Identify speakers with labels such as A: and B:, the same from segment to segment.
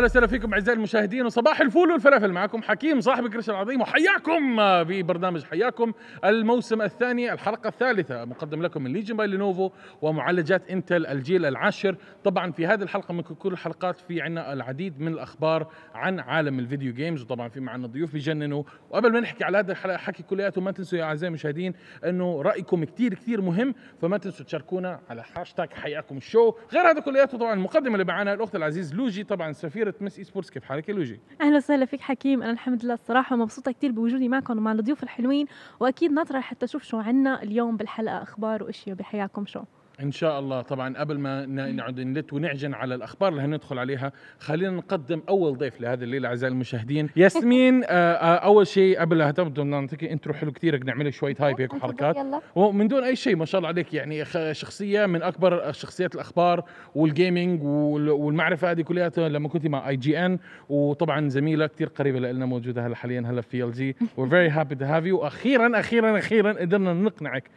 A: اهلا وسهلا فيكم اعزائي المشاهدين وصباح الفول والفلافل معكم حكيم صاحب الكرش العظيم وحياكم في برنامج حياكم الموسم الثاني الحلقه الثالثه مقدم لكم من ليجن باي لينوفو ومعالجات انتل الجيل العاشر طبعا في هذه الحلقه من كل الحلقات في عندنا العديد من الاخبار عن عالم الفيديو جيمز وطبعا في معنا ضيوف بجننوا وقبل ما نحكي على هذا الحكي كلياته ما تنسوا يا اعزائي المشاهدين انه رايكم كثير كثير مهم فما تنسوا تشاركونا على هاشتاج حياكم الشو غير هذا كلياته طبعا المقدمه اللي معنا الاخت العزيز لوجي طبعا سفير خبره مس اي سبورتس كيف حالك الوجي
B: اهلا وسهلا فيك حكيم انا الحمد لله الصراحه مبسوطه كثير بوجودي معكم ومع الضيوف الحلوين واكيد ناطره حتى اشوف شو عنا اليوم بالحلقه اخبار واشياء بحياكم شو
A: ان شاء الله طبعا قبل ما نقعد نلت ونعجن على الاخبار اللي هندخل عليها خلينا نقدم اول ضيف لهذه الليله اعزائي المشاهدين ياسمين آه، آه، اول شيء قبل ما نعطيك انترو حلو كثير نعمل شويه هايب هيك وحركات ومن دون اي شيء ما شاء الله عليك يعني شخصيه من اكبر شخصيات الاخبار والجيمنج والمعرفه هذه كلها لما كنت مع اي جي ان وطبعا زميله كثير قريبه لنا موجوده هلا حاليا هلا في ال جي وير فيري هابي تو هاف يو واخيرا اخيرا اخيرا قدرنا نقنعك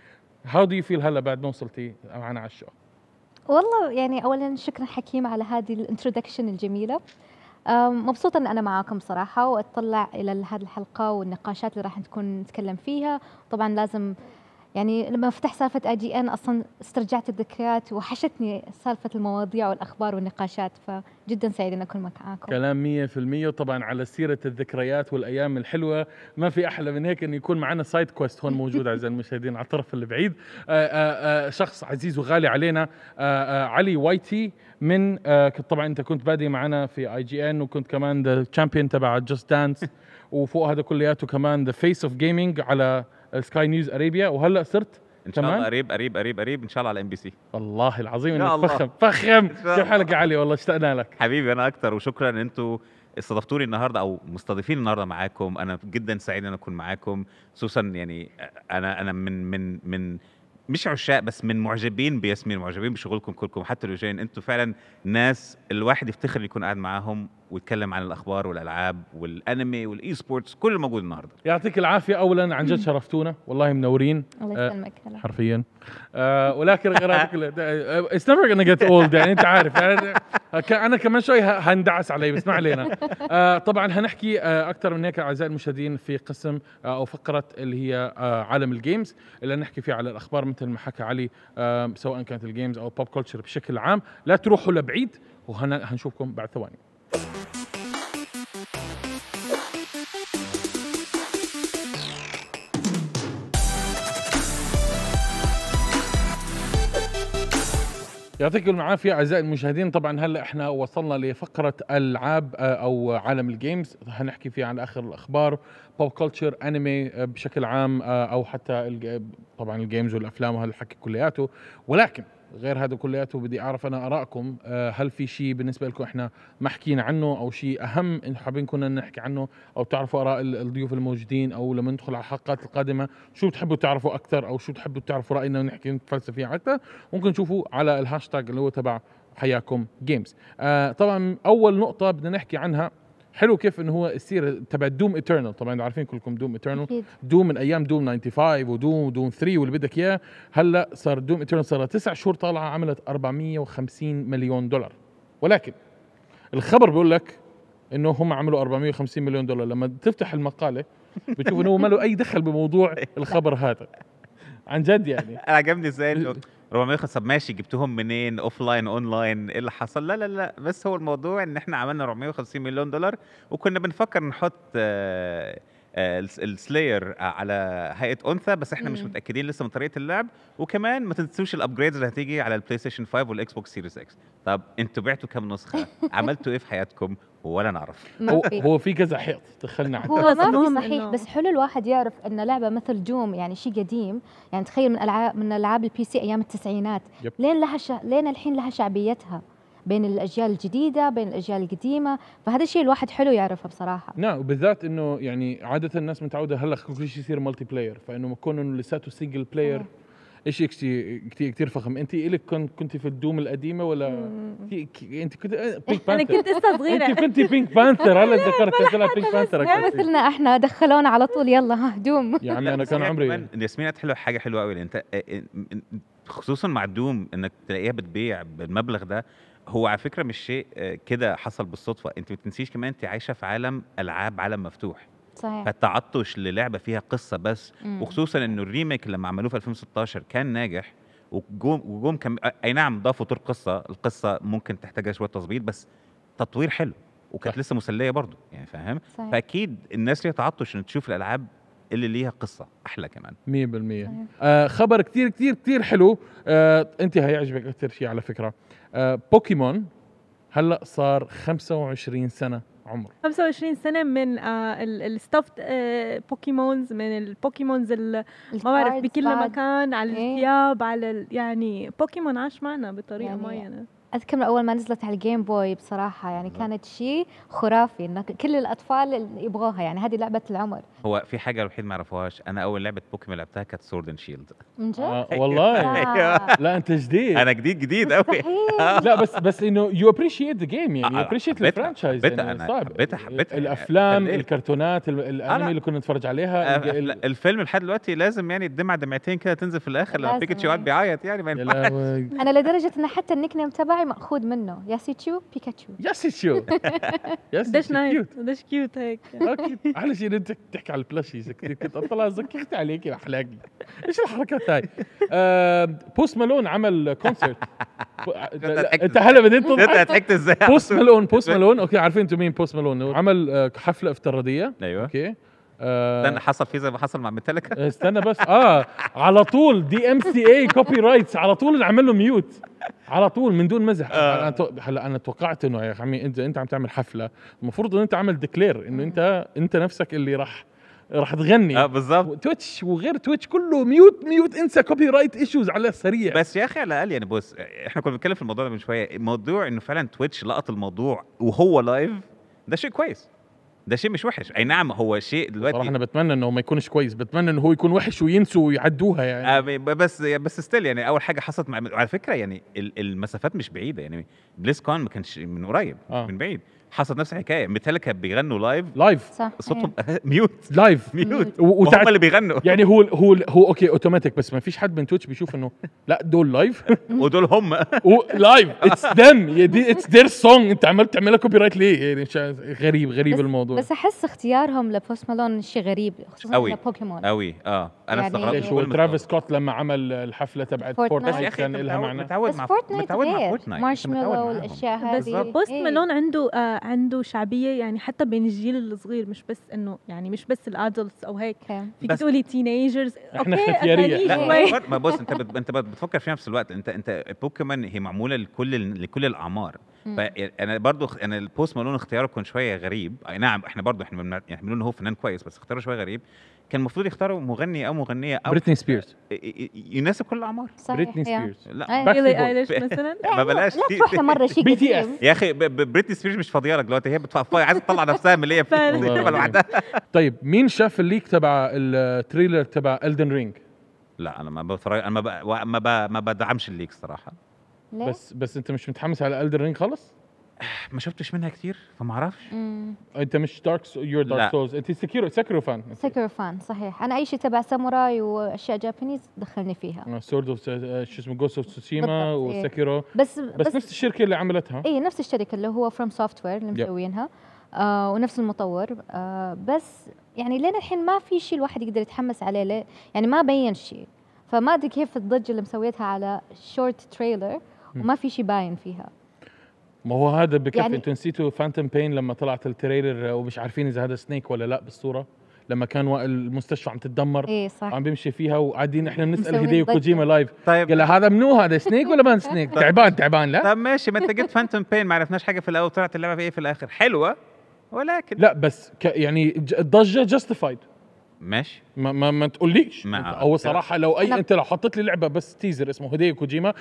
A: هاو دو يو فيل هلا بعد ما وصلتي
C: معنا على الشو؟ والله يعني اولا شكرا حكيم على هذه الانترودكشن الجميله مبسوطة أن أنا معاكم صراحة وأتطلع إلى هذه الحلقة والنقاشات اللي راح تكون نتكلم فيها طبعا لازم يعني لما فتحت سالفه اي جي ان اصلا استرجعت الذكريات وحشتني سالفه المواضيع والاخبار والنقاشات فجدا سعيد ان اكون معاكم
A: كلام 100% وطبعا على سيره الذكريات والايام الحلوه ما في احلى من هيك انه يكون معنا سايد كويست هون موجود اعزائي المشاهدين على الطرف البعيد آآ آه، آآ آه، آه، شخص عزيز وغالي علينا آآ علي وايتي من طبعا انت كنت بادي معنا في اي جي ان وكنت كمان ذا تشامبيون تبع جاست دانس وفوق هذا كلياته كمان ذا فيس اوف جيمنج على سكاي نيوز اريبيا وهلا صرت ان شاء الله قريب قريب قريب قريب ان شاء الله على ام بي سي الله العظيم انك فخم فخم كيف حالك يا علي والله اشتقنا لك حبيبي انا اكثر
D: وشكرا ان انتم استضفتوني النهارده او مستضيفين النهارده معاكم انا جدا سعيد ان اكون معاكم خصوصا يعني انا انا من من من مش عشاق بس من معجبين بياسمين معجبين بشغلكم كلكم حتى لو جايين انتوا فعلا ناس الواحد يفتخر يكون قاعد معاهم ويتكلم عن الاخبار والالعاب والانمي والاي سبورتس كل موجود النهارده
A: يعطيك العافيه اولا عن جد شرفتونا والله منورين الله آه، يسلمك آه حرفيا آه ولكن غير اتس نيفر آه، gonna جيت اولد يعني انت عارف يعني آه، انا كمان شوي هندعس علي بس ما علينا آه طبعا هنحكي آه اكثر من هيك اعزائي المشاهدين في قسم آه او فقره اللي هي آه عالم الجيمز اللي نحكي فيه على الاخبار مثل ما حكى علي آه سواء كانت الجيمز او البوب كلتشر بشكل عام لا تروحوا لبعيد وهنشوفكم بعد ثواني يعطيكم العافية أعزائي المشاهدين طبعا هلا احنا وصلنا لفقرة ألعاب آه، أو عالم الجيمز هنحكي فيها عن آخر الأخبار بوب كلتشر أنمي بشكل عام آه، أو حتى طبعا الجيمز والأفلام وهالحكي كلياته ولكن غير هذا كلياته بدي اعرف انا ارائكم آه، هل في شيء بالنسبه لكم احنا ما حكينا عنه او شيء اهم حابين كنا نحكي عنه او تعرفوا اراء الضيوف الموجودين او لما ندخل على الحلقات القادمه شو بتحبوا تعرفوا اكثر او شو بتحبوا تعرفوا راينا ونحكي نتفلسف فيه اكثر ممكن تشوفوا على الهاشتاج اللي هو تبع حياكم جيمز آه، طبعا اول نقطه بدنا نحكي عنها حلو كيف انه هو السيره تبع دوم ايترنال طبعا عارفين كلكم دوم ايترنال دوم من ايام دوم 95 ودوم ودوم 3 واللي بدك اياه هلا صار دوم ايترنال صار لها تسع شهور طالعه عملت 450 مليون دولار ولكن الخبر بيقول لك انه هم عملوا 450 مليون دولار لما تفتح المقاله بتشوف انه ما له اي دخل بموضوع الخبر هذا عن جد يعني انا عجبني ازاي 400
D: طب ماشي جبتهم منين اوف لاين اون لاين ايه اللي حصل لا لا لا بس هو الموضوع ان احنا عملنا 450 مليون دولار وكنا بنفكر نحط آه آه، السلاير آه، على هيئه انثى بس احنا مش إمم. متاكدين لسه من طريقه اللعب وكمان ما تنسوش الابجريدز اللي هتيجي على البلاي ستيشن 5 والاكس بوكس سيريس اكس طب انتوا بعتوا كم نسخه عملتوا ايه في حياتكم
A: ولا نعرف هو, هو في كذا حيط دخلنا
D: هو ما
C: في صحيح بس حلو الواحد يعرف ان لعبه مثل جوم يعني شيء قديم يعني تخيل من العاب من العاب البي سي ايام التسعينات لين لها لين الحين لها شعبيتها بين الاجيال الجديده بين الاجيال القديمه فهذا الشيء الواحد حلو يعرفه بصراحه
A: نعم وبالذات انه يعني عاده الناس متعوده هلا كل شيء يصير ملتي بلاير فانه كون انه لساته سنجل بلاير ايش كثير كثير فخم انت الك كنت في الدوم القديمه ولا انت كنت بينك أه، بانثر انا كنت لسه صغيره انت كنت بينك بانثر هلا تذكرت طلع بينك
D: بانثر مثلنا
C: احنا دخلونا على طول يلا ها دوم يعني انا كان عمري
D: ياسمين تحلو حاجه حلوه قوي انت خصوصا مع الدوم انك تلاقيها بتبيع بالمبلغ ده هو على فكره مش شيء آه، كده حصل بالصدفه انت ما تنسيش كمان انت عايشه في عالم العاب عالم مفتوح صحيح فالتعطش للعبه فيها قصه بس مم. وخصوصا انه الريميك لما عملوه في 2016 كان ناجح وجوم وجوم آه، اي نعم ضافوا طور قصه القصه ممكن تحتاجها شويه تظبيط بس تطوير حلو وكانت لسه مسليه برضه يعني فاهم فاكيد الناس ليها تعطش ان تشوف الالعاب اللي ليها قصه احلى
A: كمان 100% آه خبر كتير كتير كتير حلو آه انت هيعجبك اكثر شيء على فكره آه بوكيمون هلا صار 25 سنه عمر
B: 25 سنه من آه الستافت آه بوكيمونز من البوكيمونز ما بعرف بكل بعد. مكان على إيه. الثياب على يعني بوكيمون عاش معنا بطريقه يعني معينه
C: اذكر اول ما نزلت على الجيم بوي بصراحه يعني نعم. كانت شيء خرافي انك كل الاطفال يبغوها يعني هذه لعبه العمر
D: هو في حاجه الوحيد ما يعرفوهاش انا اول لعبه بوكيمون لعبتها كانت سورد اند شيلد والله أيوه. لا انت جديد
A: انا جديد جديد قوي لا بس بس انه يو ابريشيت ذا جيم يعني يو ابريشيت الفرانشايز صعب حبيتها حبيتها يعني الافلام الكرتونات آه، الانمي اللي كنا نتفرج عليها آه،
D: الفيلم لحد دلوقتي لازم يعني الدمعه دمعتين كده تنزل في الاخر لما بيكاتشو قاعد يعني. بيعيط يعني ما ينفعش
C: انا لدرجه ان حتى النيك نيم تبعي ماخوذ منه يا سيتشو بيكاتشو
A: سيتشو داش نايس
B: داش كيوت هيك
A: احلى شيء انت تحكي على البلاشيز كثير كنت اطلع زكيت عليك يا احلاقي ايش الحركات هاي بوست مالون عمل كونسرت انت هلا بديت انت ازاي بوست مالون بوست مالون اوكي عارفين انتم مين بوست مالون عمل آه، حفله افتراضيه ايوه اوكي آه، استنى حصل فيه زي ما حصل مع ميتاليكا استنى بس اه على طول دي ام سي اي كوبي رايتس على طول نعمل له ميوت على طول من دون مزح آه. انا هلا انا توقعت انه يا عمي انت انت عم تعمل حفله المفروض انه انت عامل ديكلير انه انت انت نفسك اللي راح راح تغني اه بالظبط تويتش وغير تويتش كله ميوت ميوت انسى كوبي رايت ايشوز على السريع بس يا اخي على الاقل
D: يعني بص احنا كنا بنتكلم في الموضوع ده من شويه موضوع انه فعلا تويتش لقط الموضوع وهو لايف ده شيء كويس ده شيء مش وحش اي نعم هو شيء دلوقتي صراحه انا بتمنى انه ما يكونش كويس بتمنى انه هو يكون وحش وينسوا ويعدوها يعني آه بس بس ستيل يعني اول حاجه حصلت مع على فكره يعني المسافات مش بعيده يعني بليس كون ما كانش من قريب آه. من بعيد حصلت نفس الحكايه ميتاليكا بيغنوا لايف لايف صح صوتهم
A: إيه. ميوت لايف ميوت وهم هم اللي بيغنوا يعني هو هو هو اوكي اوتوماتيك بس ما فيش حد من تويتش بيشوف انه لا دول لايف ودول هم لايف اتس ذم اتس ذير سونج انت عمال تعملها كوبي رايت ليه يعني غريب غريب الموضوع الموضوع بس
C: احس اختيارهم لبوست مالون شيء غريب قوي
A: قوي اه انا يعني استغربت شو ترافيس سكوت لما عمل الحفله تبعت فورتنايت كان لها معنى
B: متعود مع نايت متعود مع فورتنايت مارشميلو والاشياء هذه بس بوست إيه. مالون عنده آه عنده شعبيه يعني حتى بين الجيل الصغير مش بس انه يعني مش بس الادلتس او هيك فيك تقولي تينيجرز احنا ختياريه ما
D: بص انت انت بتفكر في نفس الوقت انت انت بوكيمون هي معموله لكل لكل الاعمار فانا يعني برضو انا البوست مالون اختياره كان شويه غريب اي نعم احنا برضو احنا يعني بنقول ان هو فنان كويس بس اختياره شويه غريب كان المفروض يختاروا مغني او مغنيه او بريتني سبيرز آه، آه، آه، يناسب كل الاعمار بريتني سبيرز لا بيلي ايليش مثلا أيوة. ما بلاش لا مره شيء بي تي اس يا اخي بريتني سبيرز مش فاضيه لك دلوقتي هي
A: عايزه تطلع نفسها من اللي هي لوحدها طيب مين شاف الليك تبع التريلر تبع الدن رينج؟
D: لا انا ما بتفرج انا ما ما بدعمش الليك صراحه
A: ليه؟ بس بس انت مش متحمس على الدر رينج خالص؟ ما شفتش منها كتير فما اعرفش انت مش دارك يور دارك سولز انت سكيرو سكيرو فان
C: سكيرو فان صحيح انا اي شيء تبع ساموراي واشياء جابانيز دخلني فيها
A: سورد آه، اوف آه، شو اسمه جوست اوف تسوشيما وسكيرو بس, بس بس نفس الشركه اللي عملتها اي
C: نفس الشركه اللي هو فروم سوفت وير اللي مسوينها آه ونفس المطور آه بس يعني لين الحين ما في شيء الواحد يقدر يتحمس عليه يعني ما بين شيء فما ادري كيف الضجه اللي مسويتها على شورت تريلر وما في شيء باين فيها
A: ما هو هذا بكفي يعني انتوا نسيتوا فانتوم بين لما طلعت التريلر ومش عارفين اذا هذا سنيك ولا لا بالصوره لما كان المستشفى عم تتدمر ايه صح عم بيمشي فيها وقاعدين احنا بنسال هدي كوجيما لايف طيب قال هذا منو هذا سنيك ولا ما سنيك طيب تعبان تعبان لا طيب ماشي ما انت جبت فانتوم بين ما عرفناش حاجه في الاول طلعت اللعبه في ايه في الاخر حلوه ولكن لا بس ك يعني الضجه جاستيفايد ماشي ما ما, ما تقوليش ما هو صراحه لو اي انت لو حطيت لي لعبه بس تيزر اسمه هديه كوجيما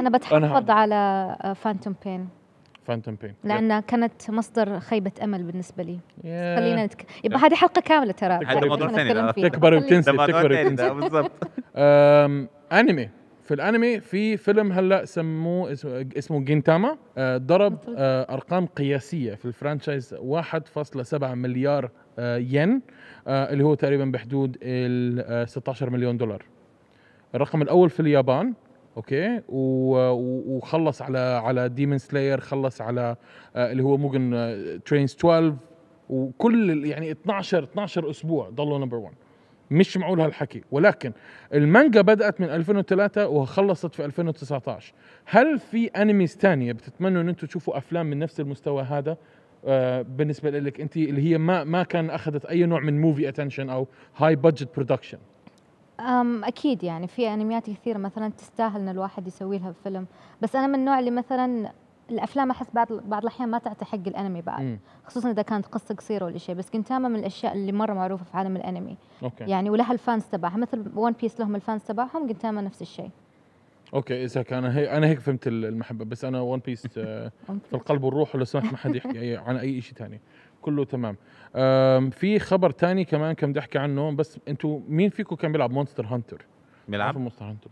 C: انا بتحفظ على فانتوم بين فانتوم بين لانها كانت مصدر خيبه امل بالنسبه لي yeah. خلينا نتك... يبقى هذه حلقه كامله ترى هذا موضوع ثاني تكبر وتنسى تكبر وتنسى بالضبط
A: انمي في الانمي في فيلم هلا سموه اسمه جينتاما آه، ضرب آه، ارقام قياسيه في الفرانشايز 1.7 مليار آه، ين اللي هو تقريبا بحدود ال 16 مليون دولار الرقم الاول في اليابان اوكي وخلص على على ديمون سلاير خلص على اللي هو موجن ترينز 12 وكل يعني 12 12 اسبوع ضلوا نمبر 1 مش معقول هالحكي ولكن المانجا بدأت من 2003 وخلصت في 2019 هل في انميز ثانيه بتتمنوا ان انتم تشوفوا افلام من نفس المستوى هذا آه، بالنسبة لك انت اللي هي ما ما كان اخذت اي نوع من موفي اتنشن او هاي بادجت
C: برودكشن أم اكيد يعني في انميات كثيره مثلا تستاهل ان الواحد يسوي لها فيلم بس انا من النوع اللي مثلا الافلام احس بعض بعض الاحيان ما تعطي حق الانمي بعد مم. خصوصا اذا كانت قصه قصيره ولا شيء بس كنتاما من الاشياء اللي مره معروفه في عالم الانمي أوكي. يعني ولها الفانس تبعها مثل ون بيس لهم الفانس تبعهم كنتاما نفس الشيء
A: اوكي اذا كان هي انا هيك فهمت المحبه بس انا ون بيس آه، في القلب والروح سمحت ما حد يحكي عن اي شيء ثاني كله تمام في خبر ثاني كمان كنت بدي احكي عنه بس انتم مين فيكم كان بيلعب مونستر هانتر بيلعب مونستر هانتر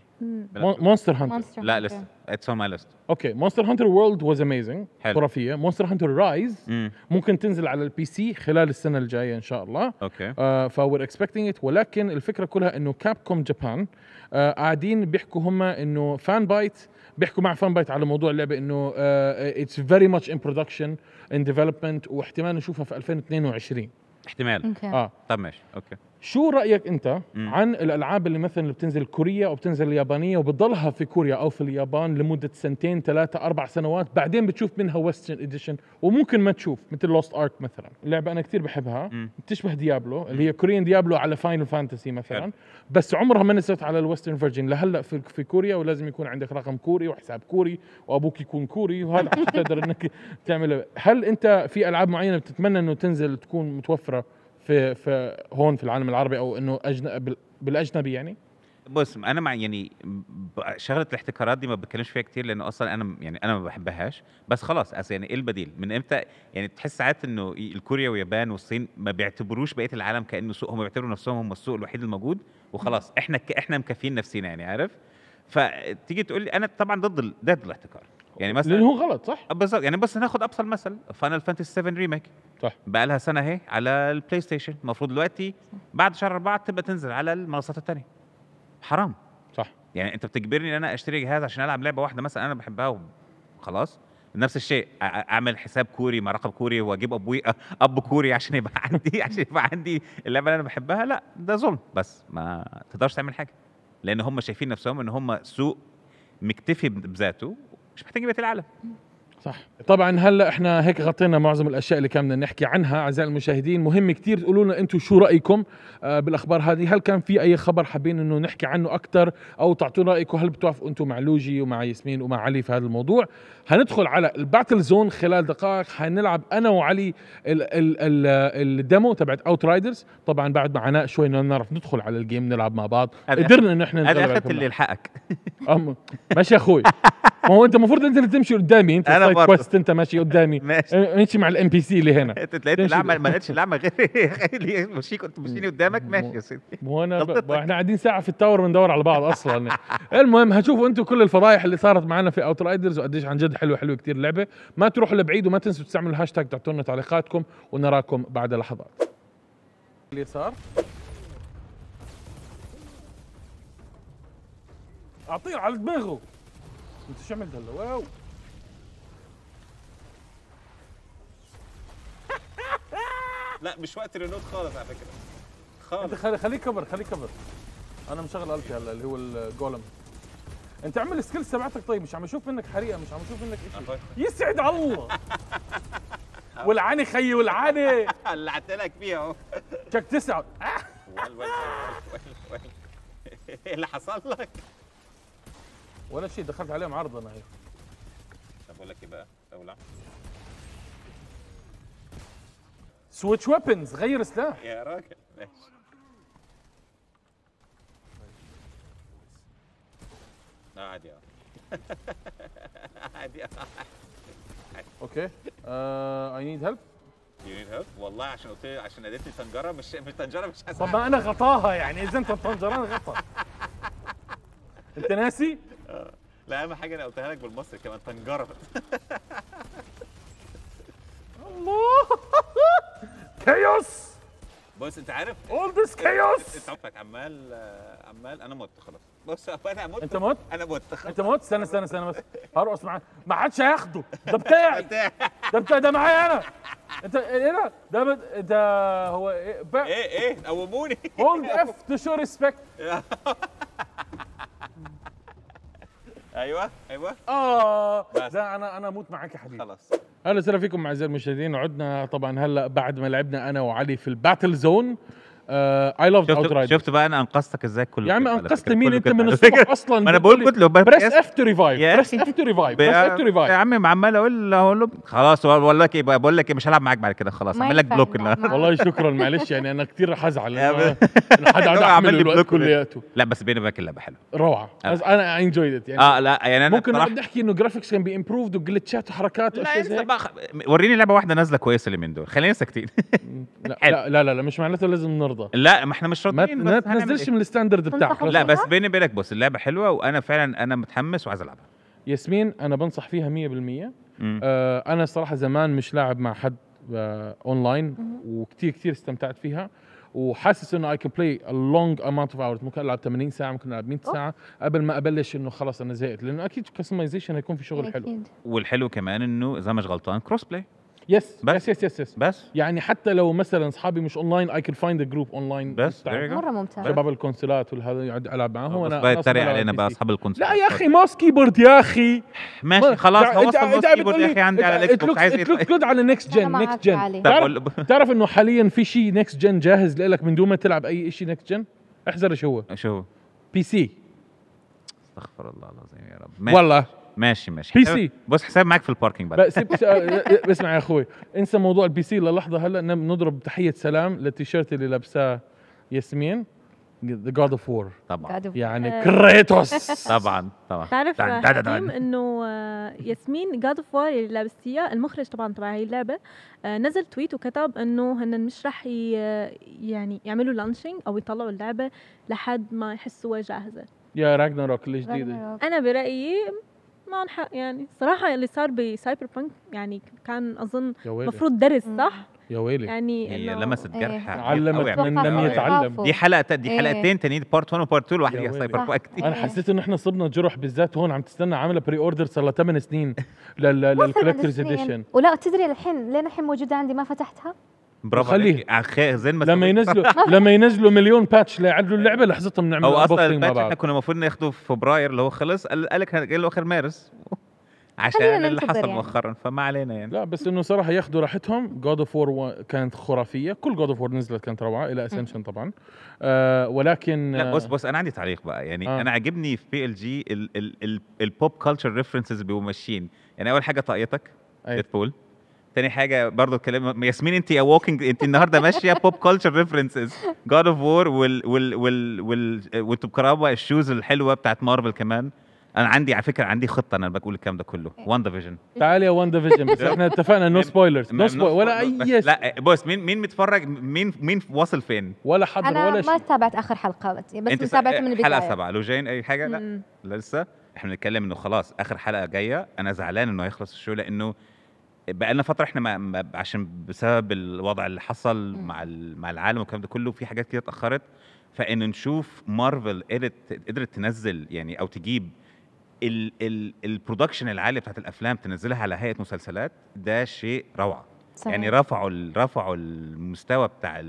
A: مونستر هانتر لا لسه
D: اتس اون ماي ليست
A: اوكي مونستر هانتر وورلد واز اميزنج خرافيه مونستر هانتر رايز ممكن تنزل على البي سي خلال السنه الجايه ان شاء الله اوكي فا وير اكسبكتنج ات ولكن الفكره كلها انه كاب كوم جابان قاعدين بيحكوا هم انه فان بايت بيحكوا مع فان بايت على موضوع اللعبه انه اتس فيري ماتش ان برودكشن ان ديفلوبمنت واحتمال نشوفها في 2022
D: احتمال اه طب ماشي اوكي
A: شو رايك انت م. عن الالعاب اللي مثلا اللي بتنزل كوريا او بتنزل اليابانيه وبتضلها في كوريا او في اليابان لمده سنتين ثلاثه اربع سنوات بعدين بتشوف منها ويسترن اديشن وممكن ما تشوف مثل لوست ارك مثلا لعبه انا كثير بحبها م. بتشبه ديابلو اللي هي كوريان ديابلو على فاينل فانتسي مثلا حل. بس عمرها ما نزلت على الويسترن فيرجن لهلا في, في كوريا ولازم يكون عندك رقم كوري وحساب كوري وابوك يكون كوري وهذا عشان تقدر انك تعمل هل انت في العاب معينه بتتمنى انه تنزل تكون متوفره في في هون في العالم العربي او انه أجنب بالاجنبي يعني
D: بص انا مع يعني شغله الاحتكارات دي ما بتكلمش فيها كتير لانه اصلا انا يعني انا ما بحبهاش بس خلاص يعني ايه البديل من امتى يعني تحس ساعات انه الكوريا واليابان والصين ما بيعتبروش بقيه العالم كانه سوق هم بيعتبروا نفسهم هم السوق الوحيد الموجود وخلاص احنا احنا مكفيين نفسنا يعني عارف فتيجي تقول لي انا طبعا ضد ضد الاحتكار يعني مثلا لانه غلط صح آه، بالظبط يعني بس هناخد ابسط مثل فاينل فانتسي 7 ريميك صح بقى لها سنه اهي على البلاي ستيشن المفروض دلوقتي بعد شهر اربعه تبقى تنزل على المنصات الثانيه حرام صح يعني انت بتجبرني ان انا اشتري جهاز عشان العب لعبه واحده مثلا انا بحبها وخلاص نفس الشيء اعمل حساب كوري مع رقم كوري واجيب ابوي اب كوري عشان يبقى عندي عشان يبقى عندي اللعبه اللي انا بحبها لا ده ظلم بس ما تقدرش تعمل حاجه لان هم شايفين نفسهم ان هم سوق مكتفي بذاته مش محتاجين بيت العالم
A: صح طبعا هلا احنا هيك غطينا معظم الاشياء اللي كان بدنا نحكي عنها اعزائي المشاهدين مهم كثير تقولوا لنا انتم شو رايكم آه، بالاخبار هذه هل كان في اي خبر حابين انه نحكي عنه اكثر او تعطونا رايكم هل بتوافقوا انتم مع لوجي ومع ياسمين ومع علي في هذا الموضوع هندخل على الباتل زون خلال دقائق حنلعب انا وعلي الديمو تبعت اوت رايدرز طبعا بعد ما عناء شوي نعرف ندخل على الجيم نلعب مع بعض قدرنا ان احنا هذا اخذت اللي لحقك ماشي يا اخوي ما هو انت المفروض انت اللي تمشي قدامي انت انا كويست انت ماشي قدامي ماشي اه، امشي مع الام بي سي اللي هنا انت تلاقيت الاعمى ما لقيتش الاعمى غير مشي كنت مشيني قدامك ماشي يا سيدي هو انا احنا قاعدين ساعه في التاور بندور على بعض اصلا المهم هتشوفوا انتوا كل الفضايح اللي صارت معنا في اوت رايدرز وقديش عن جد حلوه حلوه كثير اللعبه ما تروحوا لبعيد وما تنسوا تستعملوا الهاشتاج تعطوا لنا تعليقاتكم ونراكم بعد لحظات اللي صار اعطيه على دماغه انت شو عملت هلا واو
D: لا مش وقت رينوت خالص على فكره خالص انت
A: خلي خليك كبر خليك كبر انا مشغل الفي هلا اللي هو الجولم انت اعمل السكيلز تبعتك طيب مش عم اشوف منك حريقه مش عم اشوف منك شيء يسعد الله والعاني خيي والعاني قلعت لك فيها اهو شك تسعد ويل ويل ويل ويل اللي حصل لك ولا شيء دخلت عليهم عرض انا هيك
D: طب اقول لك ايه بقى اولع
A: سويتش ويبنز غير سلاح
D: يا راجل ماشي لا عادي اه عادي آه.
A: اوكي اي نيد هيلب
D: يو نيد هيلب والله عشان قلت عشان اديتني طنجره مش مش طنجره مش حاسس طب ما انا غطاها يعني
A: اذا انت الطنجره غطا انت ناسي؟
D: اه لا اهم حاجه انا قلتها لك بالمصري كمان طنجره
A: الله
D: كيوس بص انت عارف اول ذس كيوس انت عمال عمال انا مت خلاص بص انا مت انت مت
A: انا مت خلاص انت مت استنى استنى استنى بس هرقص معاه ما حدش هياخده ده بتاعي ده بتاعي ده معايا انا انت ايه ده ده ده هو ايه ايه ايه قوموني هولد اف تو شو ريسبكت ايوه ايوه اه لا انا انا اموت معك يا حبيبي خلاص اهلا وسهلا فيكم اعزائي المشاهدين عدنا طبعا هلا بعد ما لعبنا انا وعلي في الباتل زون اي لاف اوت رايدر شفت بقى انا انقذتك ازاي كل يا عم انقذت مين انت من الصبح اصلا ما انا بقول كنت له بريس اف تو ريفايف
D: بريس اف تو ريفايف بريس اف تو ريفايف يا عم عمال اقول اقول له خلاص بقول لك ايه بقول لك ايه مش هلعب معاك بعد كده خلاص اعمل لك بلوك والله شكرا معلش يعني
A: انا كتير هزعل انا حد عامل لي بلوك كلياته
D: لا بس بيني وبينك اللعبه حلوه
A: روعه آه. انا انجويد ات يعني اه لا
D: يعني انا ممكن نقعد
A: نحكي انه جرافيكس كان بيمبروفد وجلتشات وحركات لا
D: وريني لعبه واحده نازله كويسه اللي من دول خلينا ساكتين
A: لا لا لا مش معناته لازم نرضى
D: لا ما احنا مش راضيين ما تنزلش إيه؟ من الستاندرد بتاعك لا بس بيني وبينك بص اللعبه حلوه وانا فعلا انا متحمس وعايز العبها
A: ياسمين انا بنصح فيها 100% آه انا الصراحه زمان مش لاعب مع حد آه اونلاين وكتير كتير استمتعت فيها وحاسس انه اي كان بلاي لونج امونت اوف اورز ممكن العب 80 ساعه ممكن العب 100 ساعه قبل ما ابلش انه خلاص انا زهقت لانه اكيد كستمايزيشن هيكون في شغل حلو
D: والحلو كمان انه اذا مش غلطان كروس بلاي
A: يس بس يس يس يس بس يعني حتى لو مثلا اصحابي مش اونلاين اي كان فايند جروب اونلاين بس مره ممتاز شباب الكونسولات والهذا يقعد العب معهم انا بقى علينا بقى اصحاب الكونسولات لا يا اخي ماوس كيبورد يا اخي ماشي خلاص هو اصلا ماوس كيبورد يا اخي عندي على الاكس بوكس عايز اتلوك جود على نكست جن نكست جن تعرف انه حاليا في شيء نكست جن جاهز لك من دون ما تلعب اي شيء نكست جن احذر ايش هو ايش هو بي سي استغفر الله العظيم يا رب والله
D: ماشي ماشي بي سي بص حساب معاك في الباركينج آه، بس
A: اسمع يا اخوي انسى موضوع البي سي للحظه هلا نضرب تحيه سلام للتيشيرت اللي لابساه ياسمين ذا جاد اوف وور طبعا يعني كريتوس طبعا طبعا تعرف
B: انه آه، ياسمين جاد اوف وور اللي لابستيها المخرج طبعا تبع هي اللعبه آه، نزل تويت وكتب انه هن مش رح يعني يعملوا لانشينج او يطلعوا اللعبه لحد ما يحسوها جاهزه
A: يا راجناروك الجديده
B: انا برايي ما حق يعني صراحة اللي صار بسايبر بانك يعني كان أظن المفروض درس صح؟
A: يا ويلي يعني هي إنه لمست إيه. جرح علمت من لم يتعلم دي حلقه دي حلقتين ايه. تانيين بارت 1 وبارت 2 الواحد سايبر بانك انا إيه. حسيت ان احنا صبنا جرح بالذات هون عم تستنى عامله بري اوردر صار لها 8 سنين للكولكترز اديشن
C: ولا تدري الحين لين الحين موجوده عندي ما فتحتها
A: برافو خليه آه، زي لما
C: ينزلوا
A: لما ينزلوا مليون باتش ليعدلوا اللعبه لحظتهم نعمل او اصلا الباتش احنا كنا
D: المفروض ناخده في فبراير اللي هو خلص قال لك جاي له اخر مارس
A: عشان اللي حصل يعني. مؤخرا فما علينا يعني لا بس انه صراحه ياخذوا راحتهم جود اوف وور كانت خرافيه كل جود اوف وور نزلت كانت روعه الى اسنشن طبعا آه ولكن لا بص آه، بص انا عندي
D: تعليق بقى يعني آه. انا عاجبني في بي ال جي البوب كلتشر ريفرنسز بيبقوا ماشيين يعني اول حاجه طاقيتك ديد ديدبول تاني حاجه برضو الكلام ياسمين انت يا ووكينج انت النهارده ماشيه بوب كلتشر ريفرنسز جاد اوف وور وال وال وال الشوز الحلوه بتاعت مارفل كمان انا عندي على فكره عندي خطه انا بقول الكلام ده كله وان فيجن
A: تعال يا وان فيجن بس احنا اتفقنا نو سبويلرز نو سبويلرز ولا
D: اي لا بص مين مين متفرج مين مين واصل فين ولا حد ولا شيء انا ما
C: تابعت اخر حلقه بس تابعت من آه، البدايه حلقه سبعه
D: لوجين اي حاجه لا لسه احنا بنتكلم انه خلاص اخر حلقه جايه انا زعلان انه هيخلص الشو لانه بقى لنا فتره احنا ما عشان بسبب الوضع اللي حصل مع مع العالم والكلام ده كله في حاجات كده اتاخرت فان نشوف مارفل قدرت قدرت تنزل يعني او تجيب البرودكشن العالي بتاعت الافلام تنزلها على هيئه مسلسلات ده شيء روعه صحيح. يعني رفعوا رفعوا المستوى بتاع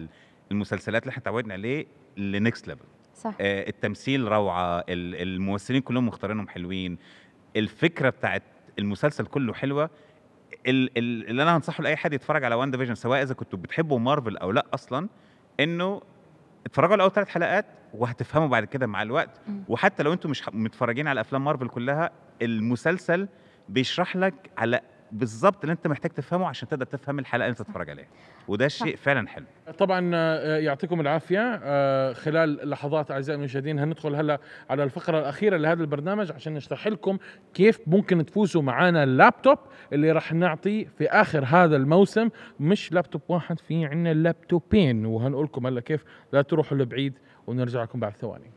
D: المسلسلات اللي احنا تعودنا عليه لنكست ليفل صح آه، التمثيل روعه الممثلين كلهم مختارينهم حلوين الفكره بتاعت المسلسل كله حلوه اللي انا هنصحه لاي حد يتفرج على وان فيجن سواء اذا كنتوا بتحبوا مارفل او لا اصلا انه اتفرجوا على اول ثلاث حلقات وهتفهموا بعد كده مع الوقت وحتى لو انتم مش متفرجين على افلام مارفل كلها المسلسل بيشرح لك على بالظبط اللي انت محتاج تفهمه عشان تقدر تفهم الحلقه اللي انت بتتفرج عليها وده شيء فعلا حلو
A: طبعا آه، يعطيكم العافيه آه، خلال لحظات اعزائي المشاهدين هندخل هلا على الفقره الاخيره لهذا البرنامج عشان نشرح لكم كيف ممكن تفوزوا معنا اللابتوب اللي راح نعطيه في اخر هذا الموسم مش لابتوب واحد في عندنا لابتوبين وهنقول لكم هلا كيف لا تروحوا لبعيد ونرجع لكم بعد ثواني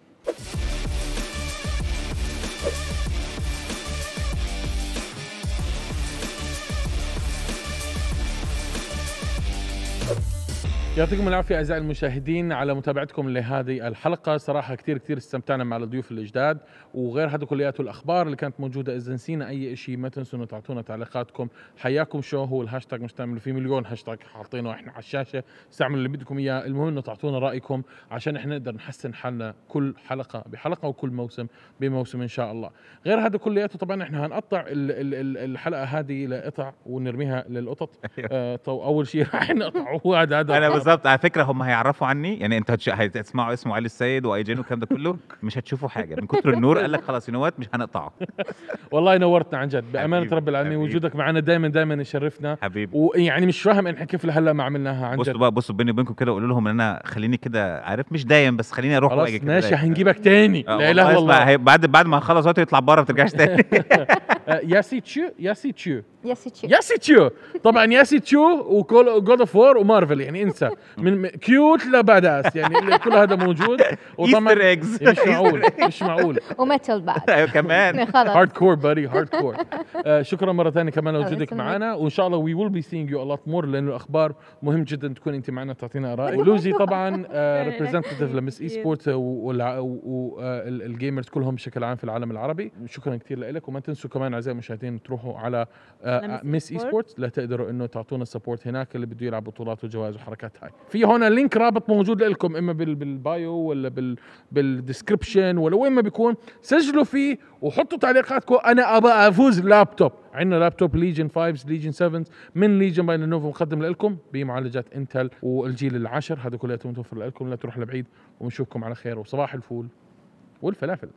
A: يعطيكم العافية أعزائي المشاهدين على متابعتكم لهذه الحلقة صراحة كثير كثير استمتعنا مع الضيوف الجداد وغير هذا كلياته الاخبار اللي كانت موجوده اذا نسينا اي شيء ما تنسوا انه تعطونا تعليقاتكم حياكم شو هو الهاشتاج تعملوا في مليون هاشتاج حاطينه احنا على الشاشه استعملوا اللي بدكم اياه المهم انه تعطونا رايكم عشان احنا نقدر نحسن حالنا كل حلقه بحلقه وكل موسم بموسم ان شاء الله غير هذا كلياته طبعا احنا هنقطع الحلقه هذه لقطع ونرميها للقطط أيوه. آه اول شيء راح نقطعه
D: هذا هذا انا بالضبط على فكره هم هيعرفوا عني يعني انت هتسمعوا اسمه علي السيد
A: واي جين والكلام ده كله مش هتشوفوا حاجه من كتر النور قال لك خلاص نوات مش هنقطعه والله نورتنا عن جد بامانه رب العالمين وجودك معنا دائما دائما يشرفنا حبيبي ويعني مش فاهم احنا كيف لهلا ما عملناها عن جد بصوا
D: بقى بصوا بيني وبينكم كده وقولوا لهم ان انا خليني كده عارف مش دايم بس خليني اروح واجي خلاص ماشي هنجيبك تاني آه، لا اله الا الله بعد بعد ما هخلص وقت يطلع بره ما ترجعش تاني
A: ياسيتشو ياسيتشو ياسيتشو ياسيتشيو طبعا ياسيتشيو وجود اوف وور ومارفل يعني انسى من كيوت لباد اس يعني كل هذا موجود وطبعا يعني مش معقول مش معقول
C: وميتل بعد
A: أيوة، كمان هارد كور بادي هارد كور شكرا مره ثانيه كمان لوجودك معنا وان شاء الله وي ويل بي سينج يو الوت مور لانه الاخبار مهم جدا تكون انت معنا تعطينا ارائك لوزي طبعا ريبريزنتيف آه، أيوة. لمس اي سبورت والجيمرز كلهم بشكل عام في العالم العربي شكرا كثير لك وما تنسوا كمان اعزائي المشاهدين تروحوا على آه، آه، ميس اي سبورتس لتقدروا انه تعطونا سبورت هناك اللي بده يلعب بطولات وجوائز وحركات هاي في هون لينك رابط موجود لكم اما بالبايو ولا بال بالديسكربشن ولا وين ما بيكون سجلوا فيه وحطوا تعليقاتكم انا ابى افوز لابتوب عندنا لابتوب ليجن 5 ليجن 7 من ليجن باي نوفا مقدم لكم بمعالجات انتل والجيل العاشر هذا كلياته متوفر لكم لا تروح لبعيد ونشوفكم على خير وصباح الفول والفلافل